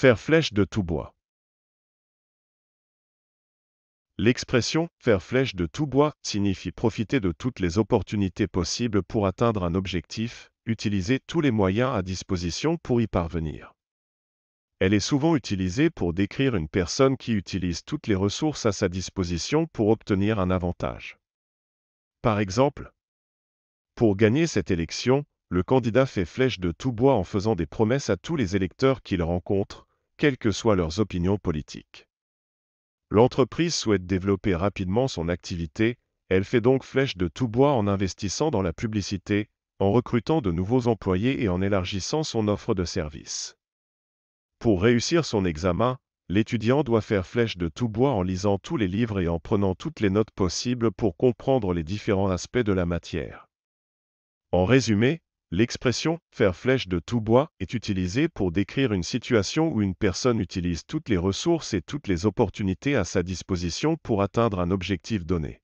faire flèche de tout bois. L'expression faire flèche de tout bois signifie profiter de toutes les opportunités possibles pour atteindre un objectif, utiliser tous les moyens à disposition pour y parvenir. Elle est souvent utilisée pour décrire une personne qui utilise toutes les ressources à sa disposition pour obtenir un avantage. Par exemple, pour gagner cette élection, le candidat fait flèche de tout bois en faisant des promesses à tous les électeurs qu'il rencontre, quelles que soient leurs opinions politiques. L'entreprise souhaite développer rapidement son activité, elle fait donc flèche de tout bois en investissant dans la publicité, en recrutant de nouveaux employés et en élargissant son offre de services. Pour réussir son examen, l'étudiant doit faire flèche de tout bois en lisant tous les livres et en prenant toutes les notes possibles pour comprendre les différents aspects de la matière. En résumé, L'expression faire flèche de tout bois est utilisée pour décrire une situation où une personne utilise toutes les ressources et toutes les opportunités à sa disposition pour atteindre un objectif donné.